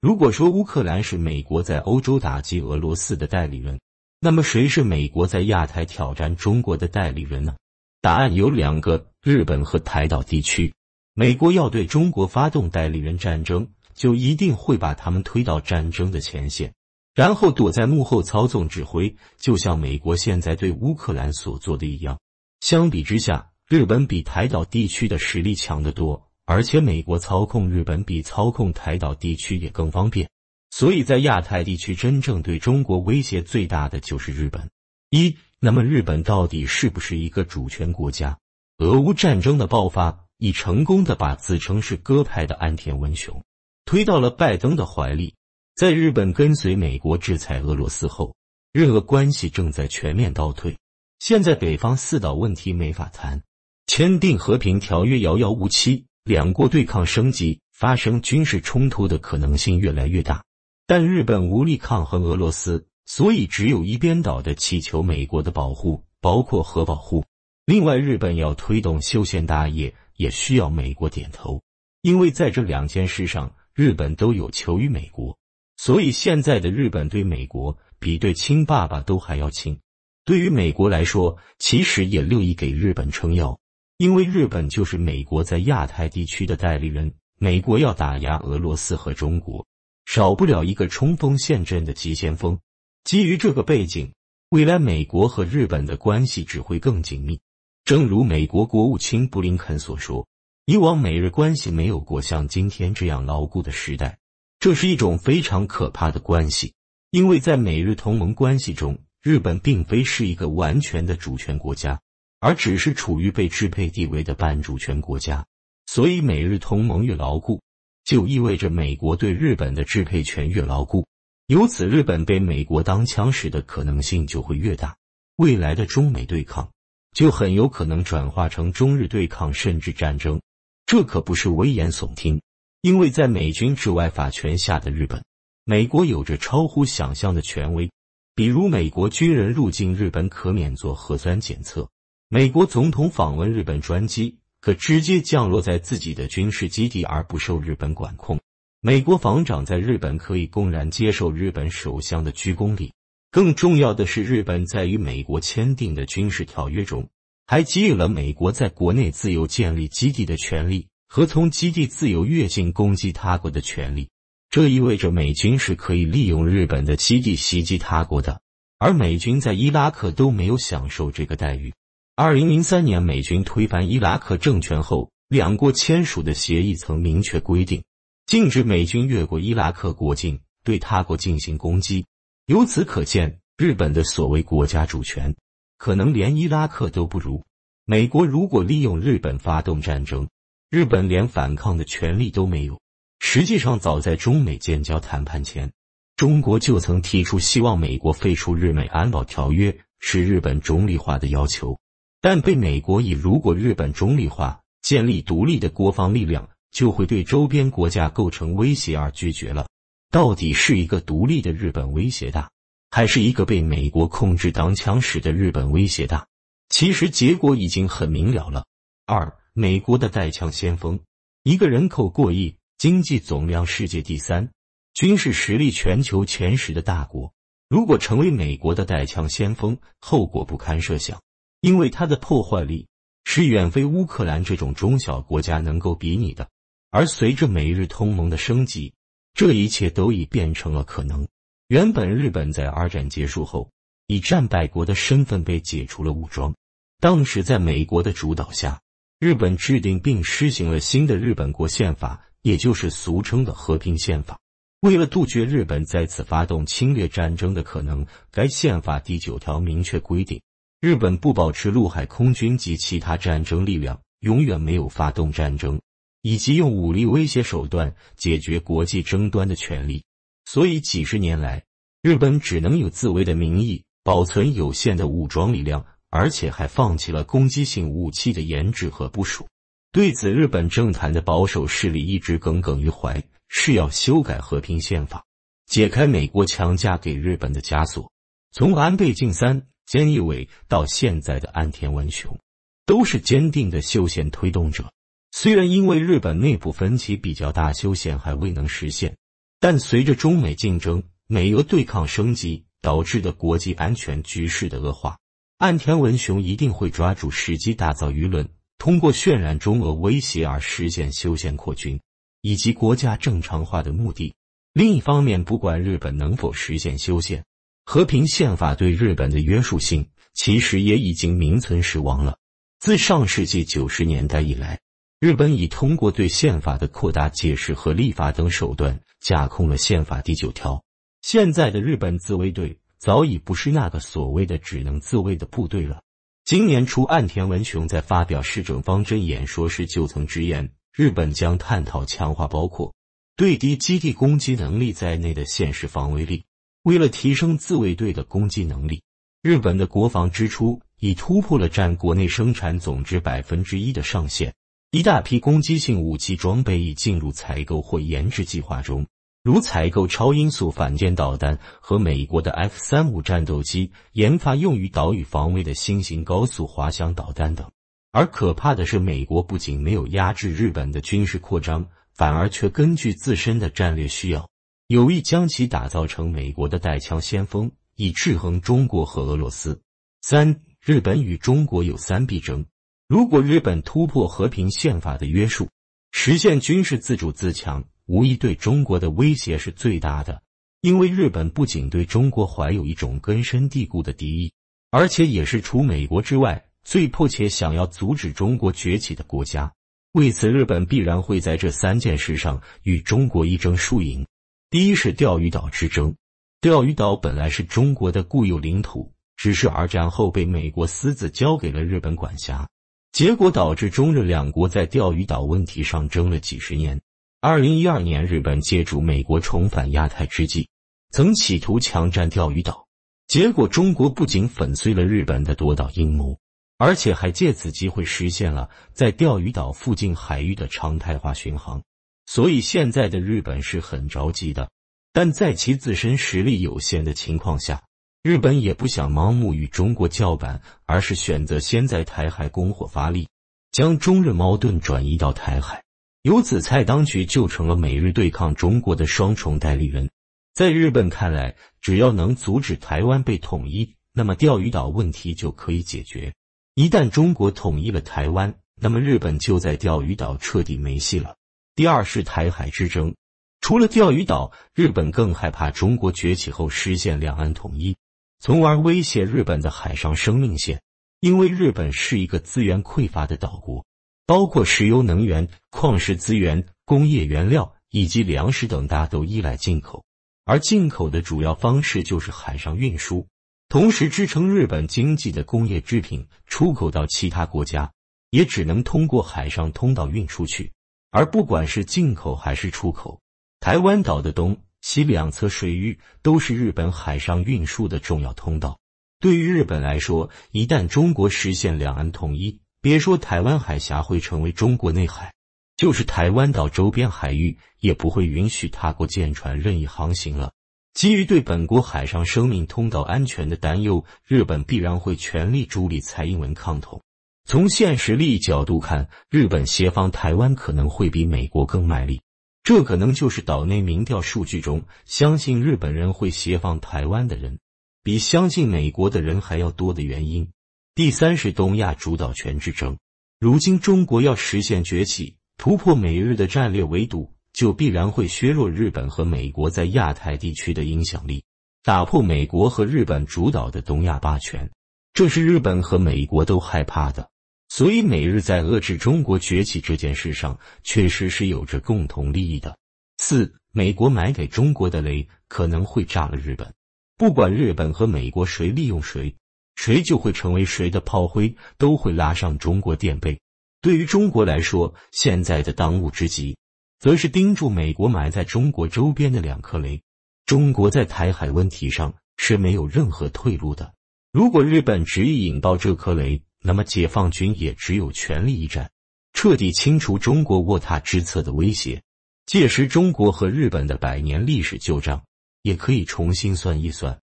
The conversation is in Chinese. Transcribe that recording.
如果说乌克兰是美国在欧洲打击俄罗斯的代理人，那么谁是美国在亚太挑战中国的代理人呢？答案有两个：日本和台岛地区。美国要对中国发动代理人战争，就一定会把他们推到战争的前线，然后躲在幕后操纵指挥，就像美国现在对乌克兰所做的一样。相比之下，日本比台岛地区的实力强得多。而且美国操控日本比操控台岛地区也更方便，所以在亚太地区真正对中国威胁最大的就是日本。一，那么日本到底是不是一个主权国家？俄乌战争的爆发，已成功的把自称是鸽派的安田文雄推到了拜登的怀里。在日本跟随美国制裁俄罗斯后，日俄关系正在全面倒退。现在北方四岛问题没法谈，签订和平条约遥遥无期。两国对抗升级，发生军事冲突的可能性越来越大。但日本无力抗衡俄罗斯，所以只有一边倒的祈求美国的保护，包括核保护。另外，日本要推动修宪大业，也需要美国点头。因为在这两件事上，日本都有求于美国，所以现在的日本对美国比对亲爸爸都还要亲。对于美国来说，其实也乐意给日本撑腰。因为日本就是美国在亚太地区的代理人，美国要打压俄罗斯和中国，少不了一个冲锋陷阵的急先锋。基于这个背景，未来美国和日本的关系只会更紧密。正如美国国务卿布林肯所说：“以往美日关系没有过像今天这样牢固的时代，这是一种非常可怕的关系。因为在美日同盟关系中，日本并非是一个完全的主权国家。”而只是处于被支配地位的半主权国家，所以美日同盟越牢固，就意味着美国对日本的支配权越牢固。由此，日本被美国当枪使的可能性就会越大。未来的中美对抗就很有可能转化成中日对抗甚至战争，这可不是危言耸听。因为在美军之外法权下的日本，美国有着超乎想象的权威，比如美国军人入境日本可免做核酸检测。美国总统访问日本专机可直接降落在自己的军事基地，而不受日本管控。美国防长在日本可以公然接受日本首相的鞠躬礼。更重要的是，日本在与美国签订的军事条约中，还给予了美国在国内自由建立基地的权利和从基地自由越境攻击他国的权利。这意味着美军是可以利用日本的基地袭击他国的，而美军在伊拉克都没有享受这个待遇。二零零三年美军推翻伊拉克政权后，两国签署的协议曾明确规定，禁止美军越过伊拉克国境对他国进行攻击。由此可见，日本的所谓国家主权，可能连伊拉克都不如。美国如果利用日本发动战争，日本连反抗的权利都没有。实际上，早在中美建交谈判前，中国就曾提出希望美国废除日美安保条约，使日本中立化的要求。但被美国以如果日本中立化，建立独立的国防力量，就会对周边国家构成威胁而拒绝了。到底是一个独立的日本威胁大，还是一个被美国控制当枪使的日本威胁大？其实结果已经很明了了。二，美国的带枪先锋，一个人口过亿、经济总量世界第三、军事实力全球前十的大国，如果成为美国的带枪先锋，后果不堪设想。因为它的破坏力是远非乌克兰这种中小国家能够比拟的，而随着美日同盟的升级，这一切都已变成了可能。原本日本在二战结束后以战败国的身份被解除了武装，当时在美国的主导下，日本制定并施行了新的日本国宪法，也就是俗称的和平宪法。为了杜绝日本再次发动侵略战争的可能，该宪法第九条明确规定。日本不保持陆海空军及其他战争力量，永远没有发动战争，以及用武力威胁手段解决国际争端的权利。所以，几十年来，日本只能有自卫的名义保存有限的武装力量，而且还放弃了攻击性武器的研制和部署。对此，日本政坛的保守势力一直耿耿于怀，誓要修改和平宪法，解开美国强加给日本的枷锁。从安倍晋三。菅义伟到现在的岸田文雄，都是坚定的修宪推动者。虽然因为日本内部分歧比较大，修宪还未能实现，但随着中美竞争、美俄对抗升级导致的国际安全局势的恶化，岸田文雄一定会抓住时机，打造舆论，通过渲染中俄威胁而实现修宪扩军，以及国家正常化的目的。另一方面，不管日本能否实现修宪。和平宪法对日本的约束性其实也已经名存实亡了。自上世纪九十年代以来，日本已通过对宪法的扩大解释和立法等手段架空了宪法第九条。现在的日本自卫队早已不是那个所谓的只能自卫的部队了。今年初，岸田文雄在发表市政方针演说时就曾直言，日本将探讨强化包括对敌基地攻击能力在内的现实防卫力。为了提升自卫队的攻击能力，日本的国防支出已突破了占国内生产总值百分之一的上限。一大批攻击性武器装备已进入采购或研制计划中，如采购超音速反舰导弹和美国的 F-35 战斗机，研发用于岛屿防卫的新型高速滑翔导弹等。而可怕的是，美国不仅没有压制日本的军事扩张，反而却根据自身的战略需要。有意将其打造成美国的带枪先锋，以制衡中国和俄罗斯。三、日本与中国有三必争。如果日本突破和平宪法的约束，实现军事自主自强，无疑对中国的威胁是最大的。因为日本不仅对中国怀有一种根深蒂固的敌意，而且也是除美国之外最迫切想要阻止中国崛起的国家。为此，日本必然会在这三件事上与中国一争输赢。第一是钓鱼岛之争。钓鱼岛本来是中国的固有领土，只是二战后被美国私自交给了日本管辖，结果导致中日两国在钓鱼岛问题上争了几十年。二零一二年，日本借助美国重返亚太之际，曾企图强占钓鱼岛，结果中国不仅粉碎了日本的夺岛阴谋，而且还借此机会实现了在钓鱼岛附近海域的常态化巡航。所以现在的日本是很着急的，但在其自身实力有限的情况下，日本也不想盲目与中国叫板，而是选择先在台海供火发力，将中日矛盾转移到台海。由此，蔡当局就成了美日对抗中国的双重代理人。在日本看来，只要能阻止台湾被统一，那么钓鱼岛问题就可以解决。一旦中国统一了台湾，那么日本就在钓鱼岛彻底没戏了。第二是台海之争，除了钓鱼岛，日本更害怕中国崛起后实现两岸统一，从而威胁日本的海上生命线。因为日本是一个资源匮乏的岛国，包括石油能源、矿石资源、工业原料以及粮食等，大都依赖进口。而进口的主要方式就是海上运输。同时，支撑日本经济的工业制品出口到其他国家，也只能通过海上通道运出去。而不管是进口还是出口，台湾岛的东、西两侧水域都是日本海上运输的重要通道。对于日本来说，一旦中国实现两岸统一，别说台湾海峡会成为中国内海，就是台湾岛周边海域也不会允许他国舰船任意航行了。基于对本国海上生命通道安全的担忧，日本必然会全力助力蔡英文抗统。从现实利益角度看，日本协防台湾可能会比美国更卖力，这可能就是岛内民调数据中相信日本人会协防台湾的人比相信美国的人还要多的原因。第三是东亚主导权之争，如今中国要实现崛起，突破美日的战略围堵，就必然会削弱日本和美国在亚太地区的影响力，打破美国和日本主导的东亚霸权，这是日本和美国都害怕的。所以，美日在遏制中国崛起这件事上，确实是有着共同利益的。四，美国买给中国的雷可能会炸了日本。不管日本和美国谁利用谁，谁就会成为谁的炮灰，都会拉上中国垫背。对于中国来说，现在的当务之急，则是盯住美国埋在中国周边的两颗雷。中国在台海问题上是没有任何退路的。如果日本执意引爆这颗雷，那么解放军也只有全力一战，彻底清除中国卧榻之侧的威胁。届时，中国和日本的百年历史旧账也可以重新算一算。